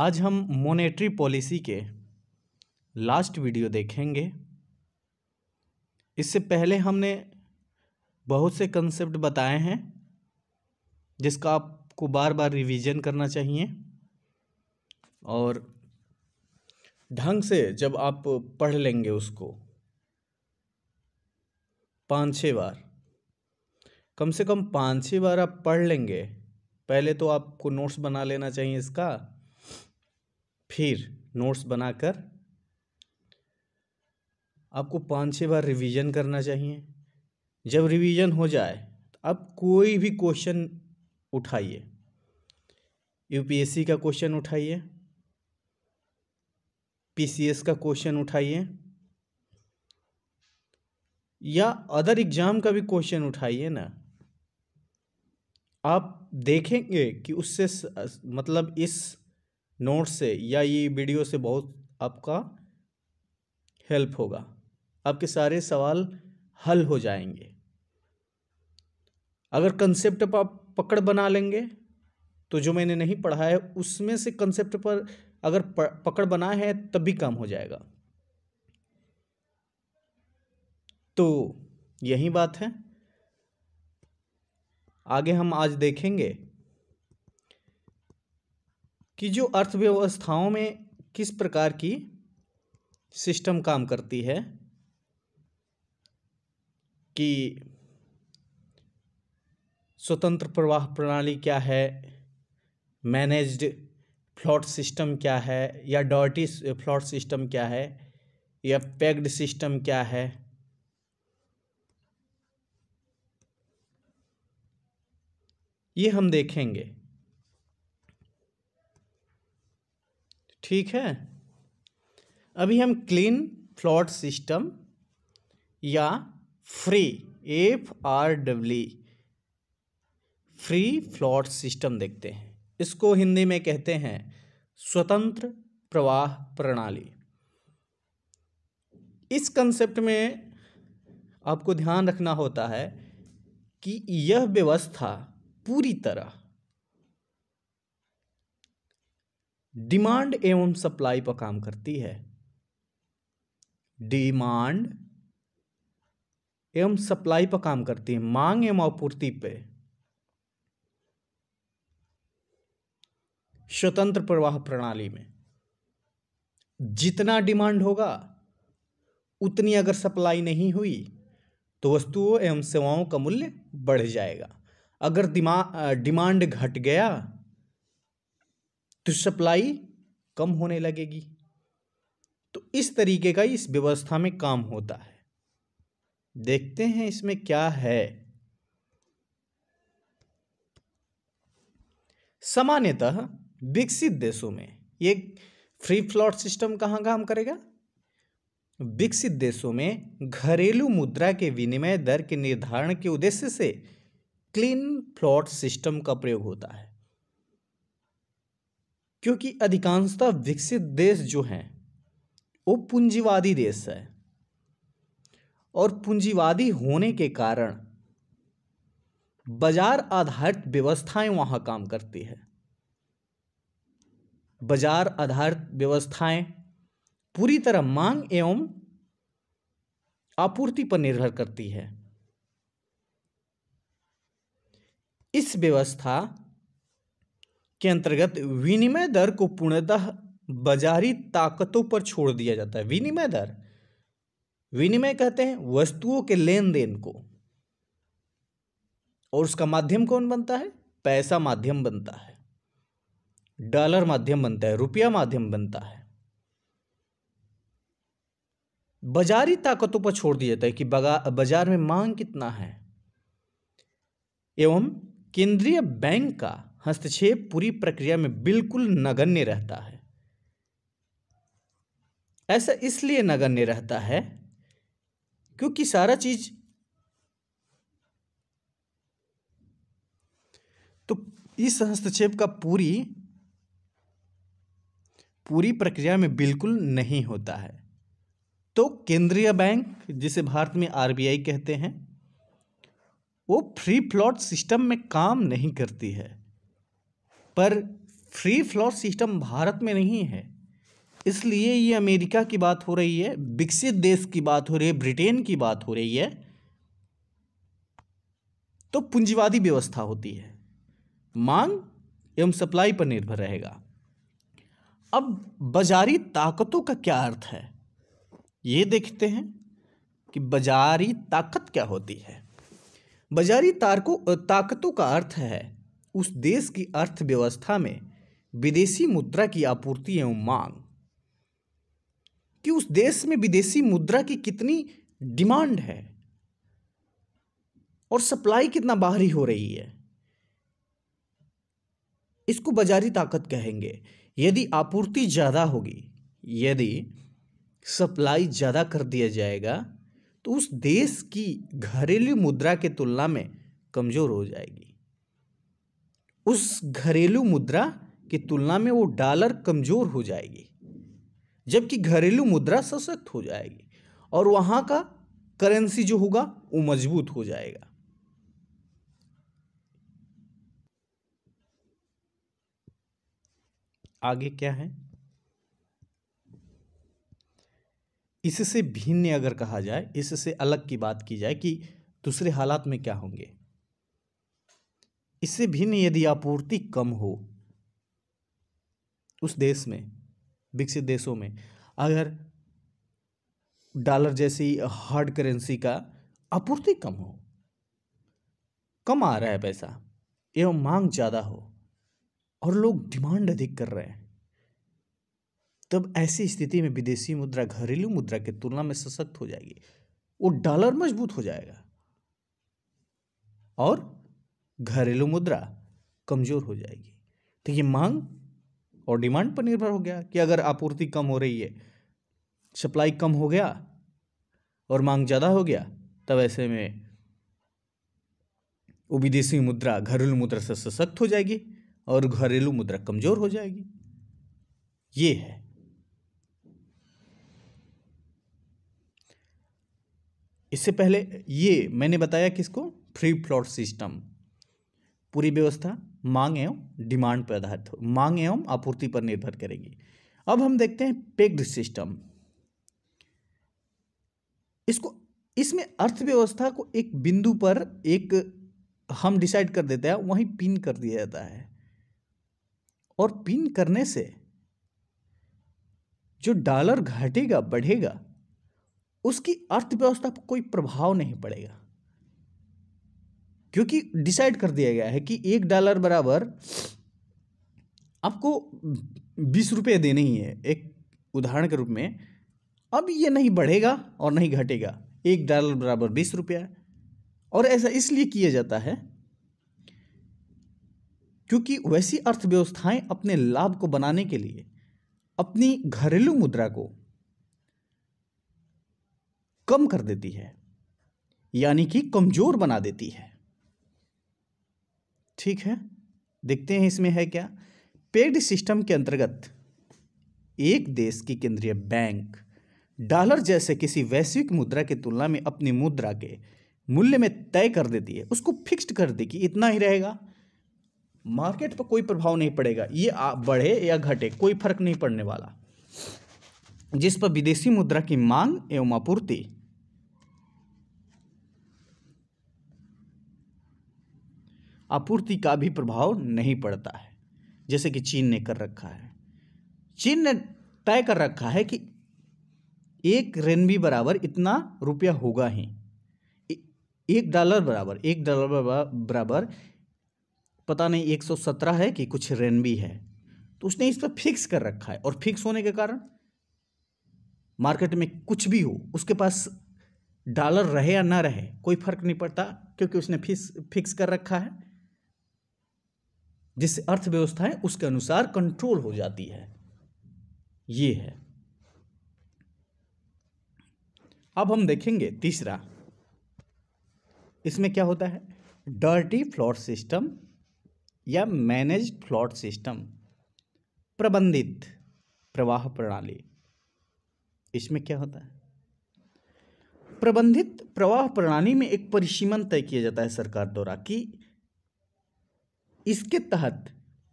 आज हम monetary policy के लास्ट वीडियो देखेंगे इससे पहले हमने बहुत से कंसेप्ट बताए हैं जिसका आपको बार बार रिवीजन करना चाहिए और ढंग से जब आप पढ़ लेंगे उसको पाँच छः बार कम से कम पाँच छः बार आप पढ़ लेंगे पहले तो आपको नोट्स बना लेना चाहिए इसका फिर नोट्स बनाकर आपको पांच छः बार रिवीजन करना चाहिए जब रिवीजन हो जाए तो आप कोई भी क्वेश्चन उठाइए यूपीएससी का क्वेश्चन उठाइए पीसीएस का क्वेश्चन उठाइए या अदर एग्ज़ाम का भी क्वेश्चन उठाइए ना आप देखेंगे कि उससे मतलब इस नोट्स से या ये वीडियो से बहुत आपका हेल्प होगा आपके सारे सवाल हल हो जाएंगे अगर कंसेप्ट आप पकड़ बना लेंगे तो जो मैंने नहीं पढ़ा है उसमें से कंसेप्ट पर अगर पकड़ बना है तब भी काम हो जाएगा तो यही बात है आगे हम आज देखेंगे कि जो अर्थव्यवस्थाओं में किस प्रकार की सिस्टम काम करती है कि स्वतंत्र प्रवाह प्रणाली क्या है मैनेज्ड फ्लॉट सिस्टम क्या है या डॉटी फ्लॉट सिस्टम क्या है या पैक्ड सिस्टम क्या है ये हम देखेंगे ठीक है अभी हम क्लीन फ्लॉट सिस्टम या free F R W free float system देखते हैं इसको हिंदी में कहते हैं स्वतंत्र प्रवाह प्रणाली इस कंसेप्ट में आपको ध्यान रखना होता है कि यह व्यवस्था पूरी तरह डिमांड एवं सप्लाई पर काम करती है डिमांड एवं सप्लाई पर काम करती है मांग एवं आपूर्ति पे स्वतंत्र प्रवाह प्रणाली में जितना डिमांड होगा उतनी अगर सप्लाई नहीं हुई तो वस्तुओं एवं सेवाओं का मूल्य बढ़ जाएगा अगर डिमांड घट गया तो सप्लाई कम होने लगेगी तो इस तरीके का इस व्यवस्था में काम होता है देखते हैं इसमें क्या है सामान्यतः विकसित देशों में ये फ्री फ्लॉट सिस्टम कहाँ काम करेगा विकसित देशों में घरेलू मुद्रा के विनिमय दर के निर्धारण के उद्देश्य से क्लीन फ्लॉट सिस्टम का प्रयोग होता है क्योंकि अधिकांशतः विकसित देश जो हैं वो पूंजीवादी देश है और पूंजीवादी होने के कारण बाजार आधारित व्यवस्थाएं वहां काम करती है बाजार आधारित व्यवस्थाएं पूरी तरह मांग एवं आपूर्ति पर निर्भर करती है इस व्यवस्था के अंतर्गत विनिमय दर को पूर्णतः बाजारी ताकतों पर छोड़ दिया जाता है विनिमय दर विनिमय कहते हैं वस्तुओं के लेन देन को और उसका माध्यम कौन बनता है पैसा माध्यम बनता है डॉलर माध्यम बनता है रुपया माध्यम बनता है बाजारी ताकतों पर छोड़ दिया जाता है कि बाजार में मांग कितना है एवं केंद्रीय बैंक का हस्तक्षेप पूरी प्रक्रिया में बिल्कुल नगण्य रहता है ऐसा इसलिए नगण्य रहता है क्योंकि सारा चीज तो इस हस्तक्षेप का पूरी पूरी प्रक्रिया में बिल्कुल नहीं होता है तो केंद्रीय बैंक जिसे भारत में आरबीआई कहते हैं वो फ्री फ्लॉट सिस्टम में काम नहीं करती है पर फ्री फ्लोर सिस्टम भारत में नहीं है इसलिए ये अमेरिका की बात हो रही है विकसित देश की बात हो रही है ब्रिटेन की बात हो रही है तो पूंजीवादी व्यवस्था होती है मांग एवं सप्लाई पर निर्भर रहेगा अब बाजारी ताकतों का क्या अर्थ है ये देखते हैं कि बाजारी ताकत क्या होती है बाजारी ताकतों का अर्थ है उस देश की अर्थव्यवस्था में विदेशी मुद्रा की आपूर्ति एवं मांग कि उस देश में विदेशी मुद्रा की कितनी डिमांड है और सप्लाई कितना बाहरी हो रही है इसको बाजारी ताकत कहेंगे यदि आपूर्ति ज़्यादा होगी यदि सप्लाई ज़्यादा कर दिया जाएगा तो उस देश की घरेलू मुद्रा के तुलना में कमज़ोर हो जाएगी उस घरेलू मुद्रा की तुलना में वो डॉलर कमज़ोर हो जाएगी जबकि घरेलू मुद्रा सशक्त हो जाएगी और वहाँ का करेंसी जो होगा वो मजबूत हो जाएगा आगे क्या है इससे भिन्न अगर कहा जाए इससे अलग की बात की जाए कि दूसरे हालात में क्या होंगे इससे भिन्न यदि आपूर्ति कम हो उस देश में विकसित देशों में अगर डॉलर जैसी हार्ड करेंसी का आपूर्ति कम हो कम आ रहा है पैसा एवं मांग ज़्यादा हो और लोग डिमांड अधिक कर रहे हैं तब ऐसी स्थिति में विदेशी मुद्रा घरेलू मुद्रा की तुलना में सशक्त हो जाएगी वो डॉलर मजबूत हो जाएगा और घरेलू मुद्रा कमज़ोर हो जाएगी तो ये मांग और डिमांड पर निर्भर हो गया कि अगर आपूर्ति कम हो रही है सप्लाई कम हो गया और मांग ज़्यादा हो गया तब ऐसे में वो विदेशी मुद्रा घरेलू मुद्रा से सशक्त हो जाएगी और घरेलू मुद्रा कमज़ोर हो जाएगी ये है इससे पहले ये मैंने बताया किसको फ्री फ्लॉट सिस्टम पूरी व्यवस्था मांग एवं डिमांड पर आधारित हो मांग एवं आपूर्ति पर निर्भर करेगी अब हम देखते हैं पेग्ड सिस्टम इसको इसमें अर्थव्यवस्था को एक बिंदु पर एक हम डिसाइड कर देते हैं वहीं पिन कर दिया जाता है और पिन करने से जो डॉलर घटेगा बढ़ेगा उसकी अर्थव्यवस्था पर कोई प्रभाव नहीं पड़ेगा क्योंकि डिसाइड कर दिया गया है कि एक डॉलर बराबर आपको बीस रुपये देने ही है एक उदाहरण के रूप में अब ये नहीं बढ़ेगा और नहीं घटेगा एक डॉलर बराबर बीस रुपया और ऐसा इसलिए किया जाता है क्योंकि वैसी अर्थव्यवस्थाएं अपने लाभ को बनाने के लिए अपनी घरेलू मुद्रा को कम कर देती है यानी कि कमज़ोर बना देती है ठीक है देखते हैं इसमें है क्या पेड सिस्टम के अंतर्गत एक देश की केंद्रीय बैंक डॉलर जैसे किसी वैश्विक मुद्रा की तुलना में अपनी मुद्रा के मूल्य में तय कर देती है उसको फिक्स्ड कर देगी इतना ही रहेगा मार्केट पर कोई प्रभाव नहीं पड़ेगा ये बढ़े या घटे कोई फर्क नहीं पड़ने वाला जिस पर विदेशी मुद्रा की मांग एवं आपूर्ति आपूर्ति का भी प्रभाव नहीं पड़ता है जैसे कि चीन ने कर रखा है चीन ने तय कर रखा है कि एक रेनबी बराबर इतना रुपया होगा ही एक डॉलर बराबर एक डॉलर बराबर पता नहीं एक सौ सत्रह है कि कुछ रेनबी है तो उसने इस पर फिक्स कर रखा है और फिक्स होने के कारण मार्केट में कुछ भी हो उसके पास डॉलर रहे या ना रहे कोई फर्क नहीं पड़ता क्योंकि उसने फिक्स फिक्स कर रखा है जिससे अर्थव्यवस्था है उसके अनुसार कंट्रोल हो जाती है ये है अब हम देखेंगे तीसरा इसमें क्या होता है डर्टी फ्लॉट सिस्टम या मैनेज फ्लॉट सिस्टम प्रबंधित प्रवाह प्रणाली इसमें क्या होता है प्रबंधित प्रवाह प्रणाली में एक परिसीमन तय किया जाता है सरकार द्वारा कि इसके तहत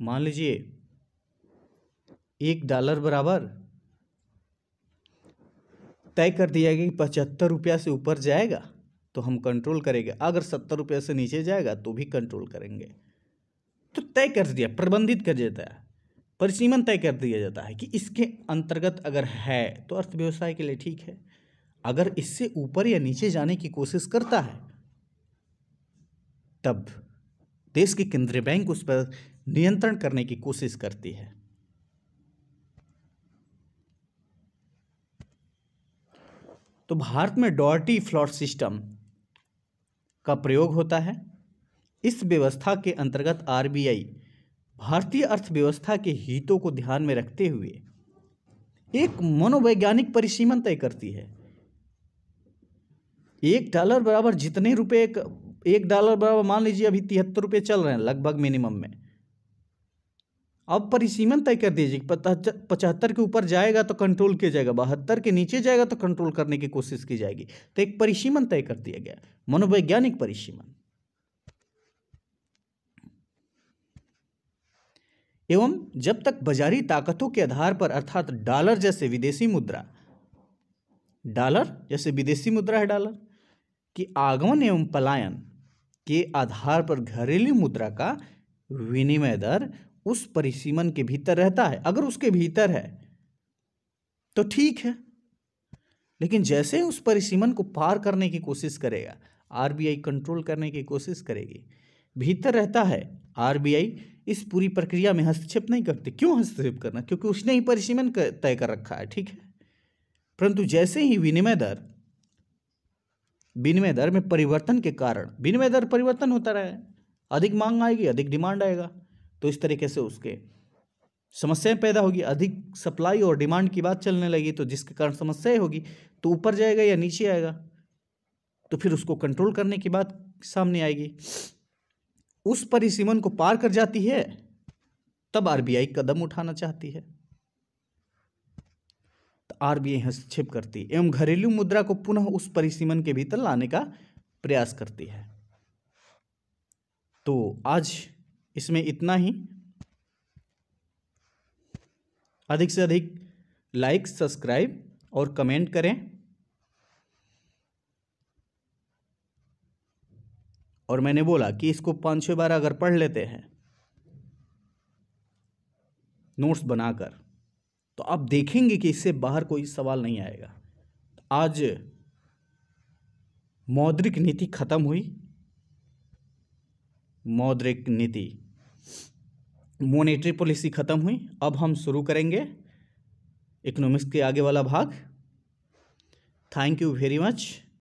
मान लीजिए एक डॉलर बराबर तय कर दिया गया कि पचहत्तर रुपया से ऊपर जाएगा तो हम कंट्रोल करेंगे अगर सत्तर रुपया से नीचे जाएगा तो भी कंट्रोल करेंगे तो तय कर दिया प्रबंधित कर देता है परिसीमन तय कर दिया जाता है कि इसके अंतर्गत अगर है तो अर्थव्यवसाय के लिए ठीक है अगर इससे ऊपर या नीचे जाने की कोशिश करता है तब देश की केंद्रीय बैंक उस पर नियंत्रण करने की कोशिश करती है तो भारत में डॉर्टी फ्लॉट सिस्टम का प्रयोग होता है इस व्यवस्था के अंतर्गत आरबीआई भारतीय अर्थव्यवस्था के हितों को ध्यान में रखते हुए एक मनोवैज्ञानिक परिसीमन तय करती है एक डॉलर बराबर जितने रुपए एक डॉलर बराबर मान लीजिए अभी तिहत्तर रुपये चल रहे हैं लगभग मिनिमम में अब परिसीमन तय कर दीजिए पचहत्तर के ऊपर जाएगा तो कंट्रोल किया जाएगा बहत्तर के नीचे जाएगा तो कंट्रोल करने की कोशिश की जाएगी तो एक परिसीमन तय कर दिया गया मनोवैज्ञानिक परिसीमन एवं जब तक बाजारी ताकतों के आधार पर अर्थात डॉलर जैसे विदेशी मुद्रा डॉलर जैसे विदेशी मुद्रा है डॉलर कि आगमन एवं पलायन के आधार पर घरेलू मुद्रा का विनिमय दर उस परिसीमन के भीतर रहता है अगर उसके भीतर है तो ठीक है लेकिन जैसे उस परिसीमन को पार करने की कोशिश करेगा आरबीआई कंट्रोल करने की कोशिश करेगी भीतर रहता है आरबीआई इस पूरी प्रक्रिया में हस्तक्षेप नहीं करते क्यों हस्तक्षेप करना क्योंकि उसने ही परिसीमन तय कर रखा है ठीक है परंतु जैसे ही विनिमय दर विनिमय दर में परिवर्तन के कारण विनिमय दर परिवर्तन होता रहा है अधिक मांग आएगी अधिक डिमांड आएगा तो इस तरीके से उसके समस्याएं पैदा होगी अधिक सप्लाई और डिमांड की बात चलने लगी तो जिसके कारण समस्याएं होगी तो ऊपर जाएगा या नीचे आएगा तो फिर उसको कंट्रोल करने की बात सामने आएगी उस परिसीमन को पार कर जाती है तब आरबीआई कदम उठाना चाहती है आरबीआई हस्तक्षेप करती एवं घरेलू मुद्रा को पुनः उस परिसीमन के भीतर लाने का प्रयास करती है तो आज इसमें इतना ही अधिक से अधिक लाइक सब्सक्राइब और कमेंट करें और मैंने बोला कि इसको पाँच छः बार अगर पढ़ लेते हैं नोट्स बनाकर तो आप देखेंगे कि इससे बाहर कोई सवाल नहीं आएगा आज मौद्रिक नीति खत्म हुई मौद्रिक नीति मोनेटरी पॉलिसी खत्म हुई अब हम शुरू करेंगे इकोनॉमिक्स के आगे वाला भाग थैंक यू वेरी मच